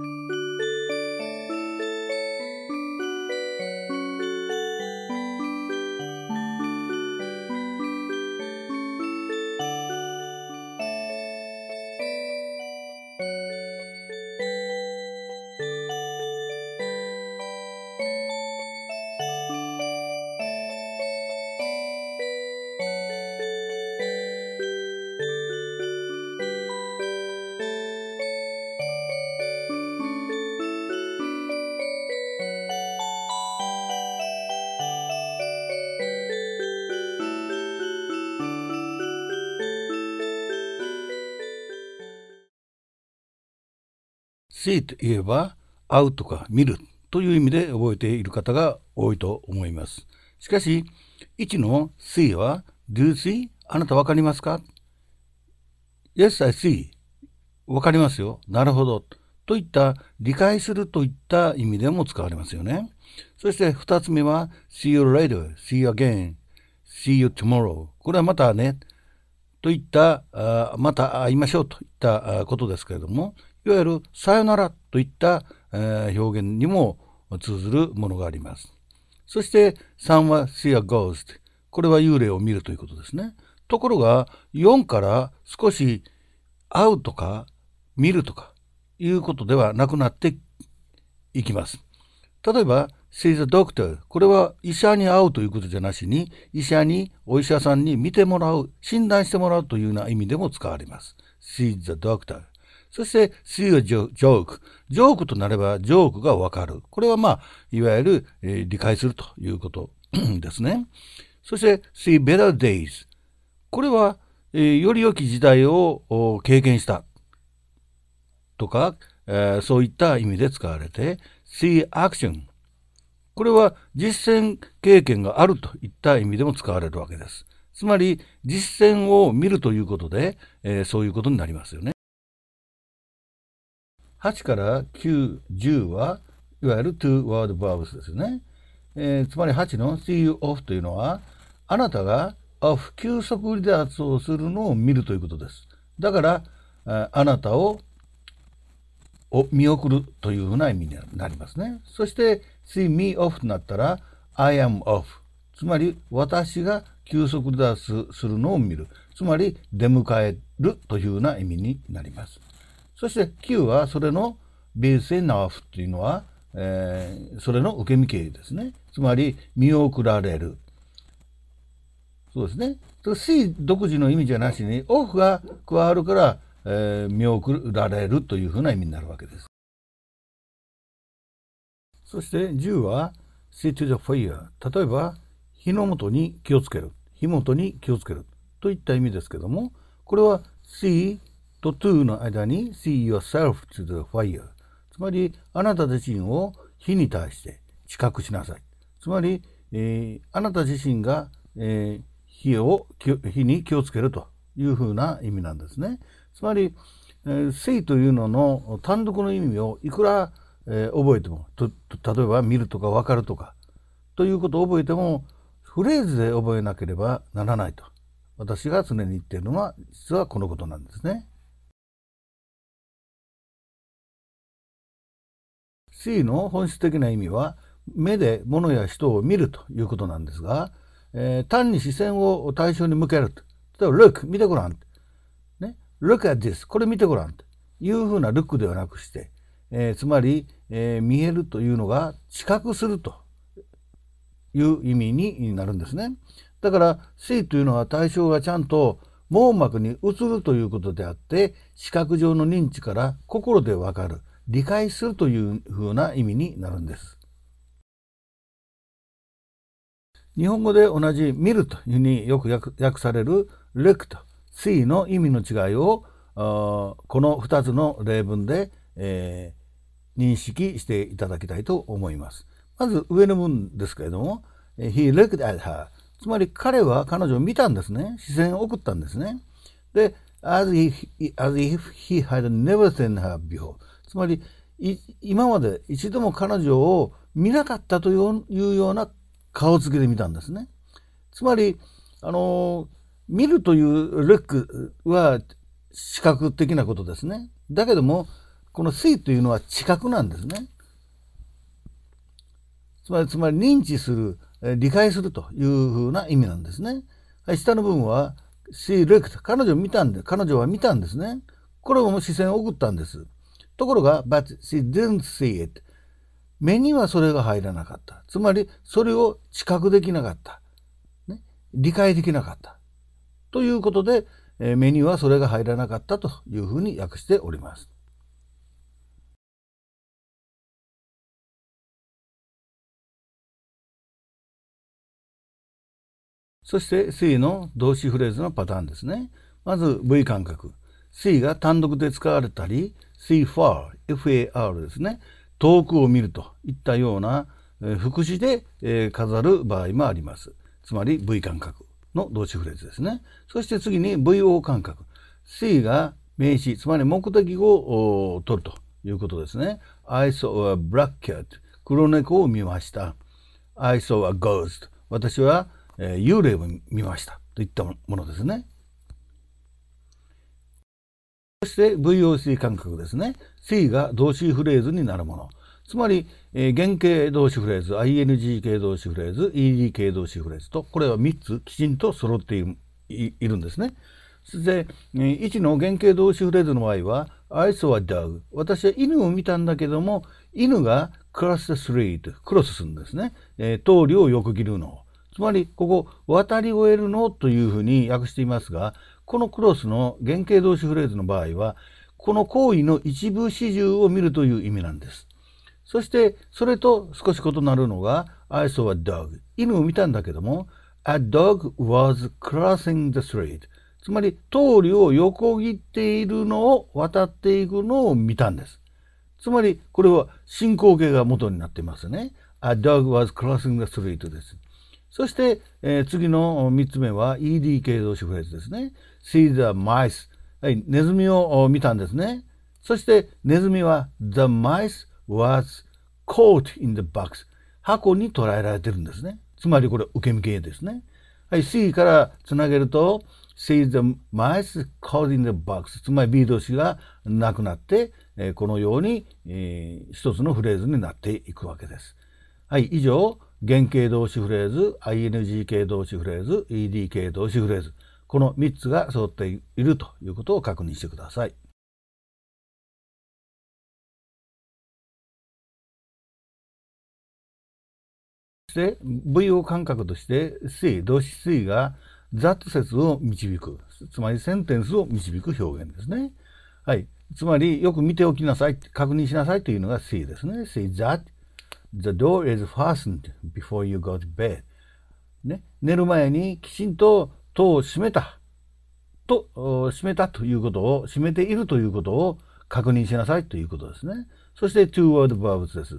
Thank you. see といえば会うとか見るという意味で覚えている方が多いと思います。しかし、1の see は do you see? あなたわかりますか ?Yes, I see. わかりますよ。なるほど。といった理解するといった意味でも使われますよね。そして2つ目は see you later, see you again, see you tomorrow。これはまたね、といった、また会いましょうといったことですけれども、いわゆるさよならといった、表現にも通ずるものがあります。そして3は see a ghost。これは幽霊を見るということですね。ところが4から少し会うとか見るとかいうことではなくなっていきます。例えば see the doctor。これは医者に会うということじゃなしに医者にお医者さんに見てもらう、診断してもらうというような意味でも使われます。see the doctor。そして、水をジョーク。ジョークとなれば、ジョークがわかる。これはまあ、いわゆる、えー、理解するということ ですね。そして、see better days。これは、えー、より良き時代を経験したとか、えー、そういった意味で使われて、see action。これは実践経験があるといった意味でも使われるわけです。つまり実践を見るということで、えー、そういうことになりますよね。8から9、10はいわゆる two word verbs ですね。えー、つまり8の see you off というのは、あなたが off 急速離脱をするのを見るということです。だから、あなたを見送るというふうな意味になりますね。そして、see me off となったら、I am off。つまり、私が急速離脱するのを見る。つまり、出迎えるというような意味になります。そして Q はそれのベースへナーフっていうのは、えー、それの受け身形ですね。つまり、見送られる。そうですね。C 独自の意味じゃなしに、オフが加わるから、えー、見送られるというふうな意味になるわけです。そして10は s t to the fire。例えば、火の元に気をつける。火元に気をつける。といった意味ですけども、これは See と to の間に see yourself to the fire つまりあなた自身を火に対して知覚しなさいつまり、えー、あなた自身が、えー、火を火に気をつけるというふうな意味なんですねつまり、えー、性というのの単独の意味をいくら、えー、覚えてもとと、例えば見るとかわかるとかということを覚えてもフレーズで覚えなければならないと私が常に言っているのは実はこのことなんですね。C の本質的な意味は目で物や人を見るということなんですが、えー、単に視線を対象に向けると。例えば、look 見てごらん。ね、look at this これ見てごらん。というふうな look ではなくして、えー、つまり、えー、見えるというのが知覚するという意味になるんですね。だから C というのは対象がちゃんと網膜に映るということであって視覚上の認知から心でわかる理解するというふうな意味になるんです。日本語で同じ見るというによく訳されるレクと see の意味の違いをこの2つの例文で、えー、認識していただきたいと思います。まず上の文ですけれども He looked at her つまり彼は彼女を見たんですね。視線を送ったんですね。で、as if, as if he had never seen her before つまり今まで一度も彼女を見なかったというような顔つきで見たんですね。つまりあの見るというレックは視覚的なことですね。だけどもこの水というのは知覚なんですね。つまりつまり認知する理解するというふうな意味なんですね。はい、下の部分はシー・レ l o 彼女を見たんで彼女は見たんですね。これも視線を送ったんです。ところが、but she didn't see it。目にはそれが入らなかった。つまり、それを知覚できなかった。ね、理解できなかった。ということで、え目にはそれが入らなかったというふうに訳しております。そして C の動詞フレーズのパターンですね。まず V 感覚。C が単独で使われたり、see far、FAR ですね、遠くを見るといったような、え副詞で、え飾る場合もあります。つまり V 感覚の動詞フレーズですね。そして次に VO 感覚。C が名詞、つまり目的語を取るということですね。I saw a black cat. 黒猫を見ました。I saw a ghost. 私は、え幽霊を見ました。といったものですね。そして VOC 感覚ですね。C が動詞フレーズになるもの。つまり、えー、原型動詞フレーズ、ING 形動詞フレーズ、ED 形動詞フレーズと、これは3つきちんと揃っているんですね。そして、1の原型動詞フレーズの場合は、I saw a dog。私は犬を見たんだけども、犬が cross the street、クロスするんですね。えー、通りを横切るの。つまり、ここ、渡り終えるのというふうに訳していますが、このクロスの原型動詞フレーズの場合は、この行為の一部始終を見るという意味なんです。そして、それと少し異なるのが、I saw a dog。犬を見たんだけども、a dog was crossing the street。つまり、通りを横切っているのを渡っていくのを見たんです。つまり、これは進行形が元になってますね。a dog was crossing the street です。そして、えー、次の3つ目は ED 形動詞フレーズですね。see the mice。はい、ネズミを見たんですね。そして、ネズミは the mice was caught in the box。箱に捉えられてるんですね。つまりこれ受け身形ですね。はい、C からつなげると see the mice caught in the box。つまり B 動詞がなくなって、えー、このように、えー、一つのフレーズになっていくわけです。はい、以上。原型動詞フレーズ ing 形動詞フレーズ ed 形動詞フレーズこの3つが揃っているということを確認してください。そして VO 感覚として C 動詞 C が雑説を導くつまりセンテンスを導く表現ですね。はい、つまりよく見ておきなさい確認しなさいというのが C ですね。See that The door is fastened before you go to bed. ね、寝る前にきちんと戸を閉めた。と、閉めたということを、閉めているということを確認しなさいということですね。そして two word verbs です。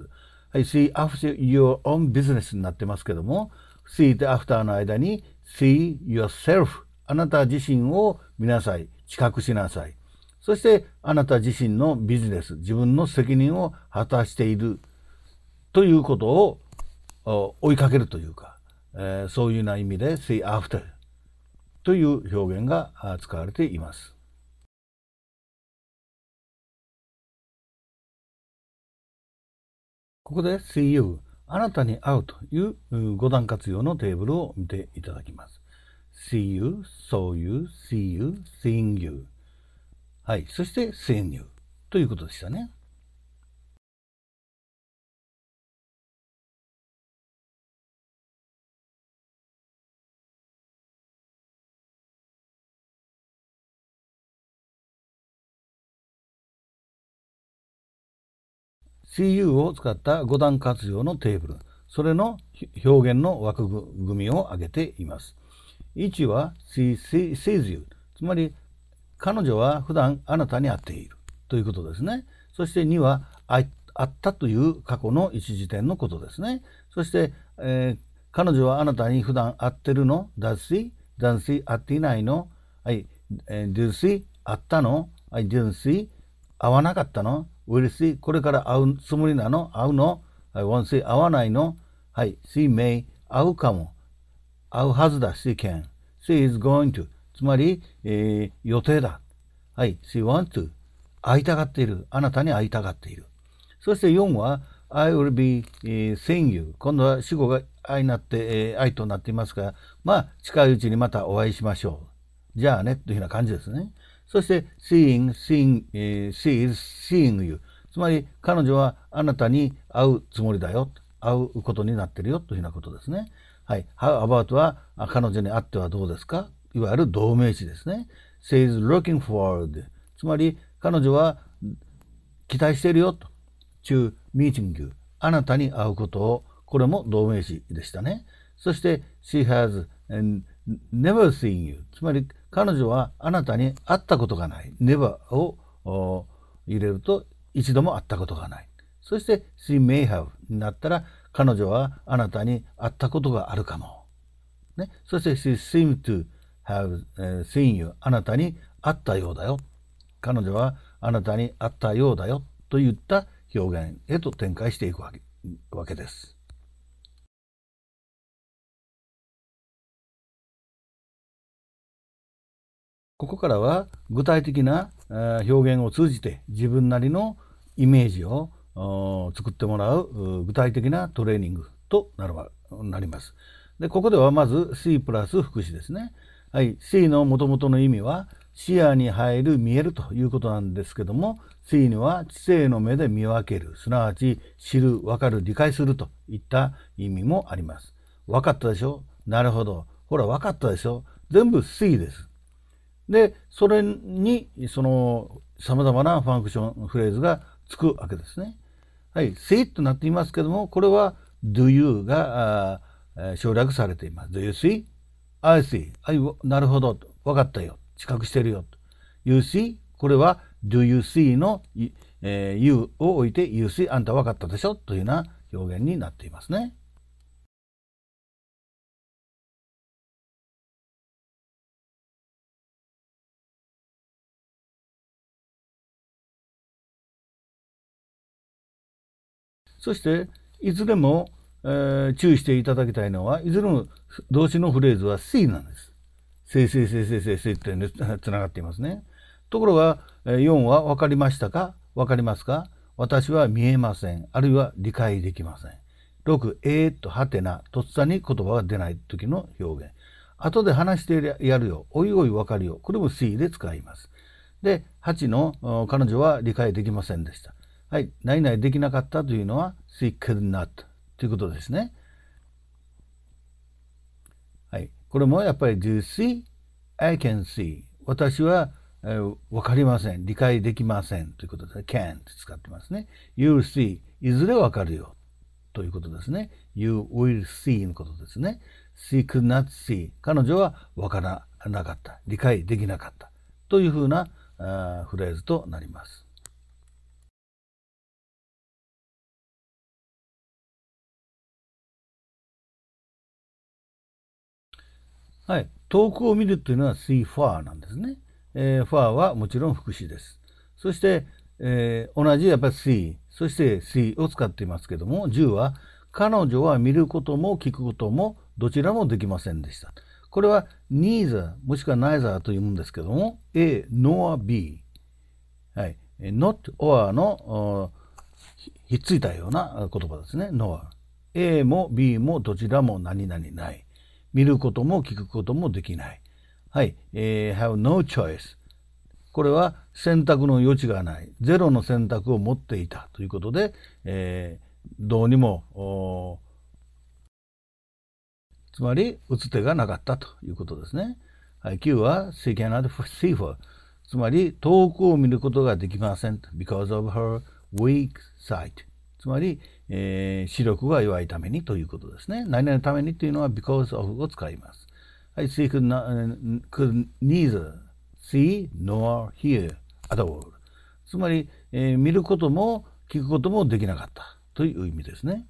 はい、see after your own business になってますけども、see と after の間に see yourself あなた自身を見なさい。知覚しなさい。そしてあなた自身のビジネス、自分の責任を果たしている。ということを追いかけるというか、えー、そういうような意味で see after という表現が使われています。ここで see you あなたに会うという五段活用のテーブルを見ていただきます。see you, saw you, see you, seeing you はい、そして seeing you ということでしたね。CU を使った5段活用のテーブル、それの表現の枠組みを挙げています。1は She sees you、つまり彼女は普段あなたに会っているということですね。そして2は会ったという過去の一時点のことですね。そして、えー、彼女はあなたに普段会ってるの ?Does she? Does she? 会っていないのはい。Do she? 会ったの ?I didn't see? 会わなかったの will see これから会うつもりなの会うの、は won't see 会わないのはい、she may 会うかも。会うはずだ、she can。she is going to つまり、えー、予定だ。はい、she w a n t to 会いたがっている。あなたに会いたがっている。そして4は I will be、えー、seeing you 今度は死後が愛になって、えー、愛となっていますから、まあ近いうちにまたお会いしましょう。じゃあね、というような感じですね。そして seeing, seeing, she is seeing you。つまり彼女はあなたに会うつもりだよ。会うことになってるよというようなことですね。はい。How about は彼女に会ってはどうですかいわゆる同名詞ですね。she is looking forward。つまり彼女は期待しているよと。to meeting you。あなたに会うことを。これも同名詞でしたね。そして she has never seen you。つまり彼女はあなたに会ったことがない。ネバーを入れると一度も会ったことがない。そして she may have になったら彼女はあなたに会ったことがあるかも。ね、そして she seemed to have seen you あなたに会ったようだよ。彼女はあなたに会ったようだよといった表現へと展開していくわけです。ここからは具体的な表現を通じて自分なりのイメージを作ってもらう具体的なトレーニングとなるなります。でここではまず C プラス副詞ですね。はい、C のもともとの意味は視野に入る見えるということなんですけども C には知性の目で見分けるすなわち知る分かる理解するといった意味もあります。分かったでしょなるほど。ほら分かったでしょ全部 C です。で、それに、その、様々なファンクション、フレーズがつくわけですね。はい、say となっていますけども、これは do you が省略されています。do you see? I see. I, なるほど。分かったよ。知覚してるよ。you see? これは do you see の、え you を置いて you see あんた分かったでしょというような表現になっていますね。そしていずれも、えー、注意していただきたいのはいずれも動詞のフレーズは「C なんです。せいせいせいせいせいせいって つながっていますね。ところが4は分かりましたか分かりますか私は見えません。あるいは理解できません。6、えー、っと、はてな、とっさに言葉が出ない時の表現。後で話してやるよ。おいおい分かるよ。これも C で使います。で、8の彼女は理解できませんでした。はい、何々できなかったというのは she could not ということですね。はい、これもやっぱり do see, I can see 私は、えー、分かりません、理解できませんということで can って使ってますね。you see いずれ分かるよということですね。you will see のことですね。she could not see 彼女は分からなかった、理解できなかったというふうなあフレーズとなります。はい、遠くを見るというのは see f なんですね。えー、f a はもちろん副詞です。そして、えー、同じやっぱり s そして水を使っていますけども、10は彼女は見ることも聞くこともどちらもできませんでした。これは neither もしくは neither というんですけども A nor B、はい、not or のひっついたような言葉ですね nor A も B もどちらも何々ない見ることも聞くこともできない。はい、えー、have no choice。これは選択の余地がない。ゼロの選択を持っていたということで、えー、どうにも、つまり打つ手がなかったということですね。はい、Q は she cannot see her。つまり遠くを見ることができません。because of her weak sight。つまりえー、視力が弱いためにということですね。何々のためにというのは because of を使います。はい、she could, not, could neither see nor hear at all. つまり、えー、見ることも聞くこともできなかったという意味ですね。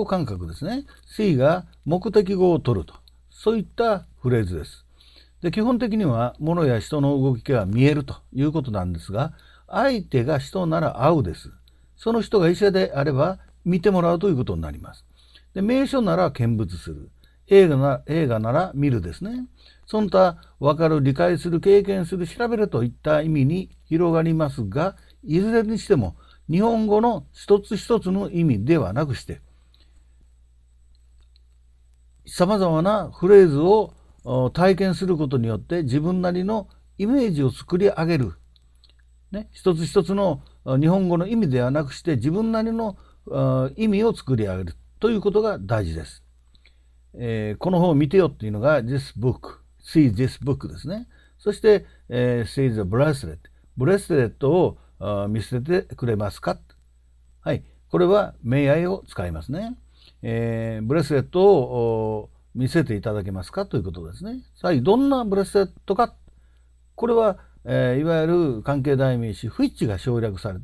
語感覚ですね。C が目的語を取ると。そういったフレーズです。で基本的には物や人の動きが見えるということなんですが、相手が人なら会うです。その人が医者であれば見てもらうということになります。で名所なら見物する。映画な映画なら見るですね。その他、わかる、理解する、経験する、調べるといった意味に広がりますが、いずれにしても、日本語の一つ一つの意味ではなくして、さまざまなフレーズを体験することによって自分なりのイメージを作り上げる、ね、一つ一つの日本語の意味ではなくして自分なりの意味を作り上げるということが大事です。えー、この本を見てよっていうのが This book, see this book ですね。そして、えー、see the bracelet。ブレスレットを見せてくれますかはい。これは、名愛を使いますね。えー、ブレスレットを見せていただけますかということですね。さあ、どんなブレスレットか。これは、えー、いわゆる関係代名詞、フィッチが省略された。